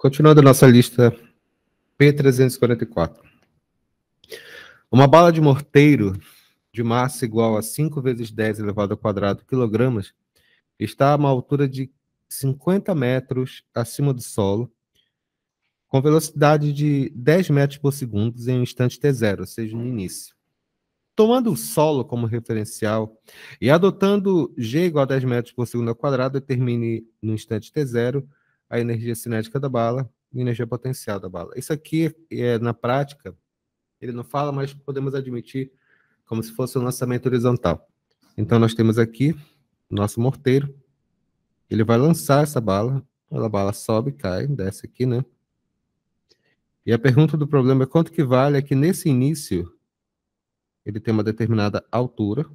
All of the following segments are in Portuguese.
Continuando a nossa lista, P344. Uma bala de morteiro de massa igual a 5 vezes 10 elevado ao quadrado quilogramas está a uma altura de 50 metros acima do solo, com velocidade de 10 metros por segundo em um instante T0, ou seja, no início. Tomando o solo como referencial e adotando G igual a 10 metros por segundo ao quadrado, determine no instante T0 a energia cinética da bala e a energia potencial da bala. Isso aqui, é, na prática, ele não fala, mas podemos admitir como se fosse um lançamento horizontal. Então, nós temos aqui nosso morteiro. Ele vai lançar essa bala. A bala sobe, cai, desce aqui, né? E a pergunta do problema é quanto que vale é que nesse início ele tem uma determinada altura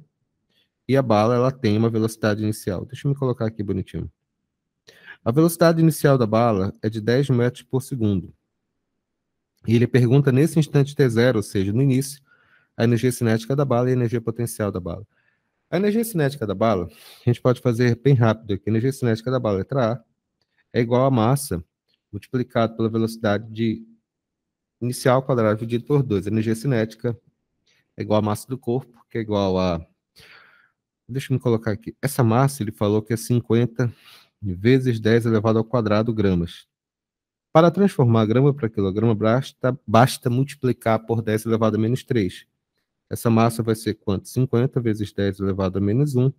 e a bala ela tem uma velocidade inicial. Deixa eu me colocar aqui bonitinho. A velocidade inicial da bala é de 10 metros por segundo. E ele pergunta nesse instante T0, ou seja, no início, a energia cinética da bala e a energia potencial da bala. A energia cinética da bala, a gente pode fazer bem rápido aqui. A energia cinética da bala, letra A, é igual a massa multiplicado pela velocidade de inicial ao quadrado dividido por 2. A energia cinética é igual a massa do corpo, que é igual a... Deixa eu me colocar aqui. Essa massa, ele falou que é 50 vezes 10 elevado ao quadrado gramas. Para transformar grama para quilograma, basta, basta multiplicar por 10 elevado a menos 3. Essa massa vai ser quanto? 50 vezes 10 elevado a menos 1.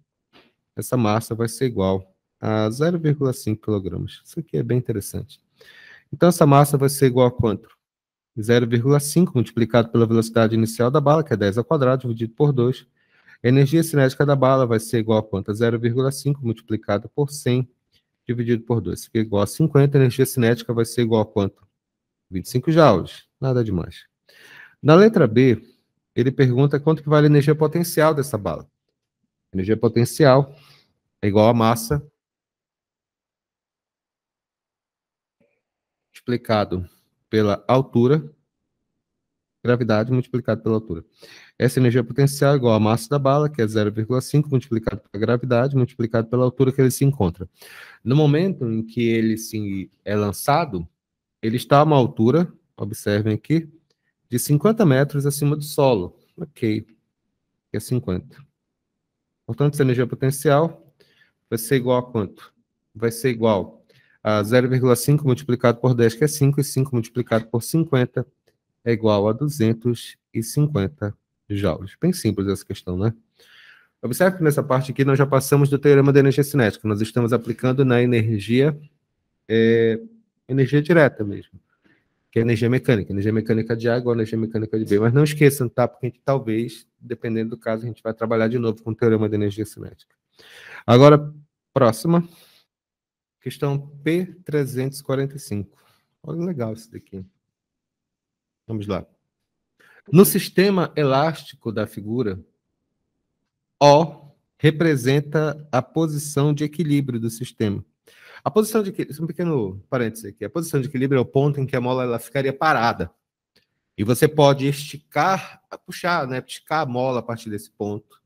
Essa massa vai ser igual a 0,5 kg. Isso aqui é bem interessante. Então, essa massa vai ser igual a quanto? 0,5 multiplicado pela velocidade inicial da bala, que é 10 ao quadrado, dividido por 2. A energia cinética da bala vai ser igual a quanto? 0,5 multiplicado por 100 dividido por 2. é igual a 50, a energia cinética vai ser igual a quanto? 25 joules, nada demais. Na letra B, ele pergunta quanto que vale a energia potencial dessa bala. Energia potencial é igual a massa multiplicado pela altura gravidade multiplicado pela altura. Essa energia potencial é igual à massa da bala, que é 0,5 multiplicado pela gravidade multiplicado pela altura que ele se encontra. No momento em que ele se é lançado, ele está a uma altura, observem aqui, de 50 metros acima do solo. Ok, que é 50. Portanto, essa energia potencial vai ser igual a quanto? Vai ser igual a 0,5 multiplicado por 10, que é 5, e 5 multiplicado por 50, é igual a 250 joules. Bem simples essa questão, né? Observe que nessa parte aqui nós já passamos do teorema da energia cinética, nós estamos aplicando na energia, é, energia direta mesmo, que é energia mecânica, energia mecânica de água, energia mecânica de B. Mas não esqueçam, tá? Porque a gente talvez, dependendo do caso, a gente vai trabalhar de novo com o teorema da energia cinética. Agora, próxima, questão P345. Olha legal isso daqui. Vamos lá. No sistema elástico da figura, O representa a posição de equilíbrio do sistema. A posição de equilíbrio, um pequeno parênteses aqui, a posição de equilíbrio é o ponto em que a mola ela ficaria parada. E você pode esticar, puxar, né, esticar a mola a partir desse ponto.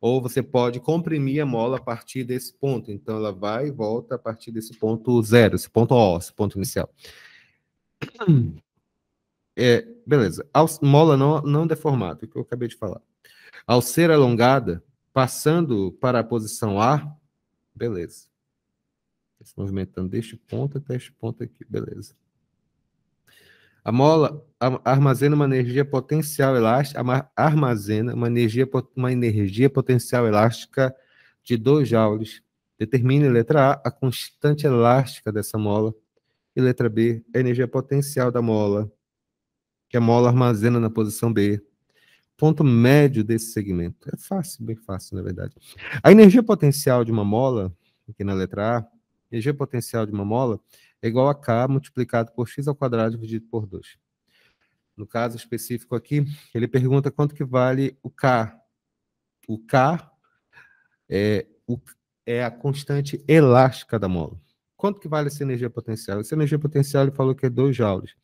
Ou você pode comprimir a mola a partir desse ponto. Então ela vai e volta a partir desse ponto zero, esse ponto O, esse ponto inicial. É, beleza. A mola não, não deformada, que eu acabei de falar. Ao ser alongada, passando para a posição A, beleza. Se movimentando deste ponto até este ponto aqui, beleza. A mola armazena uma energia potencial elástica, armazena uma energia, uma energia potencial elástica de 2 joules. Determine, letra A, a constante elástica dessa mola. E letra B, a energia potencial da mola que a mola armazena na posição B. Ponto médio desse segmento. É fácil, bem fácil, na verdade. A energia potencial de uma mola, aqui na letra A, energia potencial de uma mola é igual a K multiplicado por x ao quadrado dividido por 2. No caso específico aqui, ele pergunta quanto que vale o K. O K é, o, é a constante elástica da mola. Quanto que vale essa energia potencial? Essa energia potencial ele falou que é 2 joules,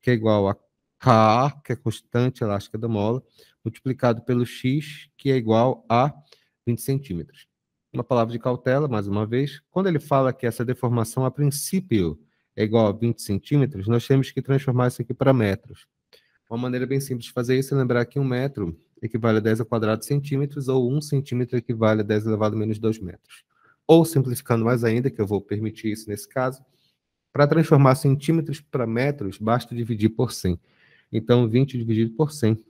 que é igual a K, que é a constante elástica da mola, multiplicado pelo X, que é igual a 20 centímetros. Uma palavra de cautela, mais uma vez. Quando ele fala que essa deformação, a princípio, é igual a 20 centímetros, nós temos que transformar isso aqui para metros. Uma maneira bem simples de fazer isso é lembrar que um metro equivale a 10 ao quadrado centímetros, ou um centímetro equivale a 10 elevado a menos 2 metros. Ou, simplificando mais ainda, que eu vou permitir isso nesse caso, para transformar centímetros para metros, basta dividir por 100. Então, 20 dividido por 100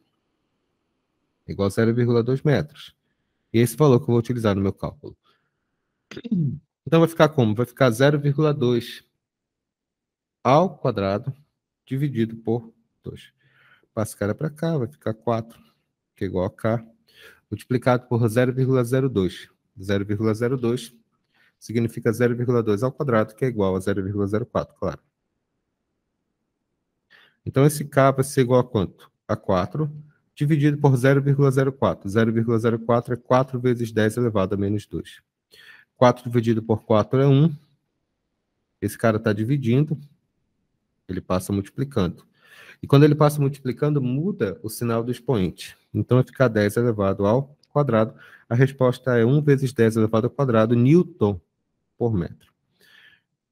é igual a 0,2 metros. E esse valor que eu vou utilizar no meu cálculo. Então, vai ficar como? Vai ficar 0,2 ao quadrado dividido por 2. Passa cara para cá, vai ficar 4, que é igual a k, multiplicado por 0,02. 0,02 significa 0,2 ao quadrado, que é igual a 0,04, claro. Então, esse K vai ser igual a quanto? A 4, dividido por 0,04. 0,04 é 4 vezes 10 elevado a menos 2. 4 dividido por 4 é 1. Esse cara está dividindo, ele passa multiplicando. E quando ele passa multiplicando, muda o sinal do expoente. Então, vai ficar 10 elevado ao quadrado. A resposta é 1 vezes 10 elevado ao quadrado, newton por metro.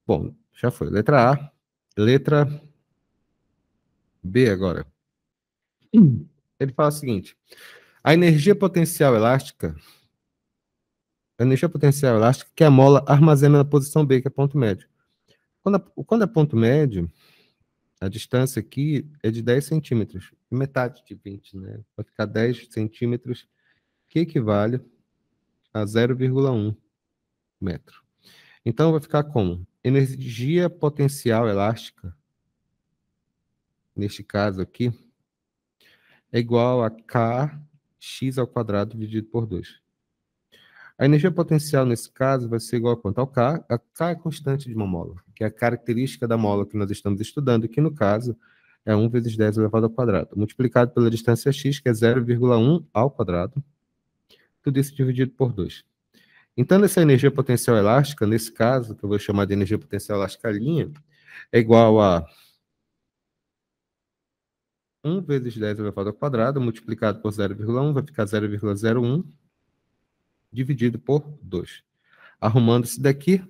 Bom, já foi. Letra A. Letra B agora. Ele fala o seguinte: a energia potencial elástica, a energia potencial elástica que a mola armazena na posição B, que é ponto médio. Quando, a, quando é ponto médio, a distância aqui é de 10 centímetros, metade de 20, né? Vai ficar 10 centímetros, que equivale a 0,1 metro. Então vai ficar como? Energia potencial elástica neste caso aqui, é igual a kx ao quadrado dividido por 2. A energia potencial nesse caso vai ser igual a quanto ao K. A K é constante de uma mola, que é a característica da mola que nós estamos estudando, que no caso é 1 vezes 10 elevado ao quadrado, multiplicado pela distância x, que é 0,1 ao quadrado, tudo isso dividido por 2. Então, essa energia potencial elástica, nesse caso, que eu vou chamar de energia potencial elástica linha, é igual a 1 vezes 10 elevado ao quadrado, multiplicado por 0,1, vai ficar 0,01, dividido por 2. Arrumando isso daqui,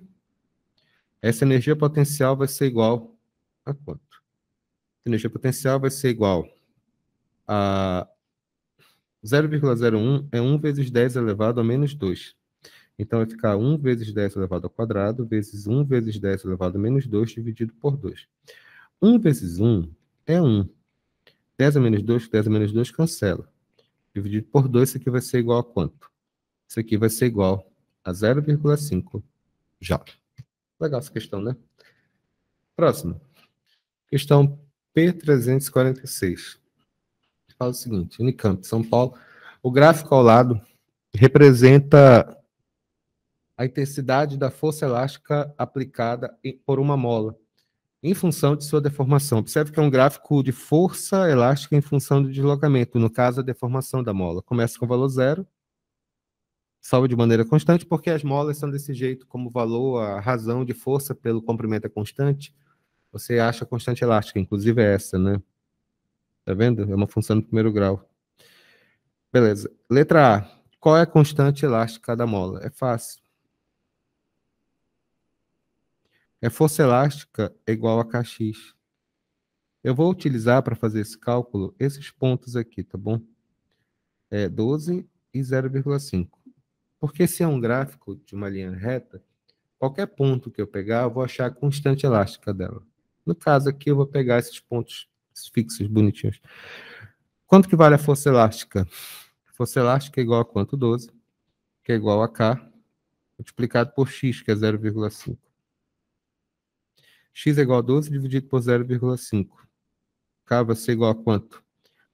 essa energia potencial vai ser igual a quanto? A energia potencial vai ser igual a 0,01 é 1 vezes 10 elevado a menos 2. Então, vai ficar 1 vezes 10 elevado ao quadrado, vezes 1 vezes 10 elevado a menos 2, dividido por 2. 1 vezes 1 é 1. 10 a menos 2, 10 a menos 2, cancela. Dividido por 2, isso aqui vai ser igual a quanto? Isso aqui vai ser igual a 0,5 J. Legal essa questão, né? Próximo. Questão P346. Fala o seguinte, Unicamp, São Paulo. O gráfico ao lado representa a intensidade da força elástica aplicada por uma mola em função de sua deformação. Observe que é um gráfico de força elástica em função do deslocamento, no caso, a deformação da mola. Começa com o valor zero, sobe de maneira constante, porque as molas são desse jeito, como valor, a razão de força pelo comprimento é constante. Você acha constante elástica, inclusive é essa, né? Tá vendo? É uma função de primeiro grau. Beleza. Letra A. Qual é a constante elástica da mola? É fácil. É força elástica igual a kx. Eu vou utilizar para fazer esse cálculo esses pontos aqui, tá bom? É 12 e 0,5. Porque se é um gráfico de uma linha reta, qualquer ponto que eu pegar, eu vou achar a constante elástica dela. No caso aqui, eu vou pegar esses pontos fixos bonitinhos. Quanto que vale a força elástica? Força elástica é igual a quanto? 12, que é igual a K, multiplicado por X, que é 0,5 x é igual a 12 dividido por 0,5. K vai ser igual a quanto?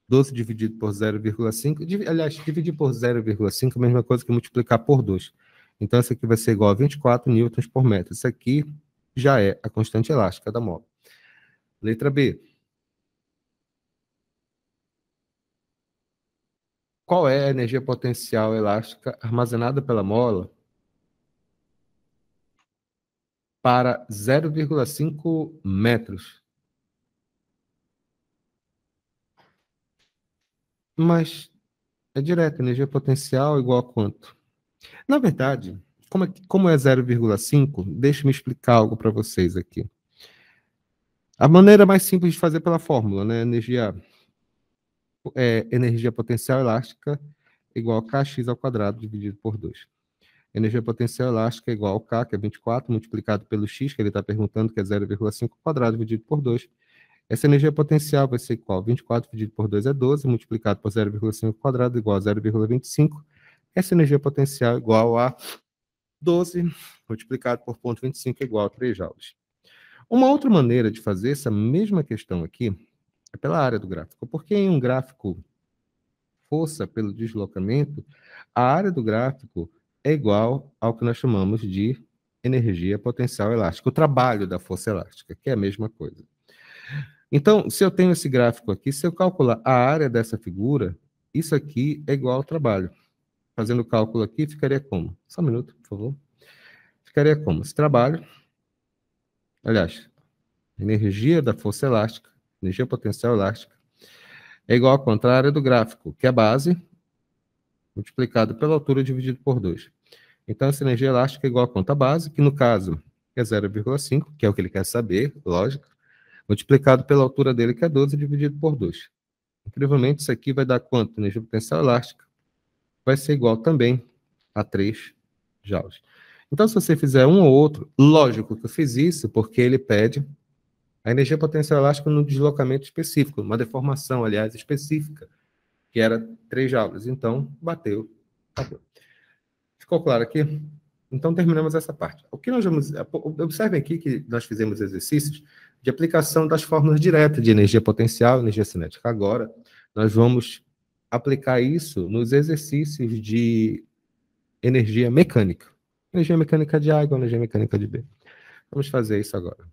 12 dividido por 0,5. Aliás, dividir por 0,5 é a mesma coisa que multiplicar por 2. Então, isso aqui vai ser igual a 24 newtons por metro. Isso aqui já é a constante elástica da mola. Letra B. Qual é a energia potencial elástica armazenada pela mola para 0,5 metros. Mas é direto, energia potencial igual a quanto? Na verdade, como é, como é 0,5, deixe-me explicar algo para vocês aqui. A maneira mais simples de fazer pela fórmula, né? Energia, é, energia potencial elástica igual a kx ao quadrado dividido por 2 energia potencial elástica é igual ao K, que é 24, multiplicado pelo X, que ele está perguntando, que é 0,5 quadrado dividido por 2. Essa energia potencial vai ser igual 24 dividido por 2 é 12, multiplicado por 0,5 quadrado igual a 0,25. Essa energia potencial é igual a 12, multiplicado por 0,25 igual a 3 joules. Uma outra maneira de fazer essa mesma questão aqui é pela área do gráfico, porque em um gráfico força pelo deslocamento, a área do gráfico é igual ao que nós chamamos de energia potencial elástica, o trabalho da força elástica, que é a mesma coisa. Então, se eu tenho esse gráfico aqui, se eu calcular a área dessa figura, isso aqui é igual ao trabalho. Fazendo o cálculo aqui, ficaria como? Só um minuto, por favor. Ficaria como? Esse trabalho, aliás, energia da força elástica, energia potencial elástica, é igual ao contrário do gráfico, que é a base, multiplicado pela altura dividido por 2. Então, essa energia elástica é igual à a base, que no caso é 0,5, que é o que ele quer saber, lógico, multiplicado pela altura dele, que é 12, dividido por 2. Incrivelmente, isso aqui vai dar quanto? Energia potencial elástica vai ser igual também a 3 joules. Então, se você fizer um ou outro, lógico que eu fiz isso, porque ele pede a energia potencial elástica no deslocamento específico, uma deformação, aliás, específica que era três aulas, Então, bateu, Ficou claro aqui? Então, terminamos essa parte. O que nós vamos. Observem aqui que nós fizemos exercícios de aplicação das fórmulas diretas de energia potencial, energia cinética. Agora, nós vamos aplicar isso nos exercícios de energia mecânica. Energia mecânica de água, energia mecânica de B. Vamos fazer isso agora.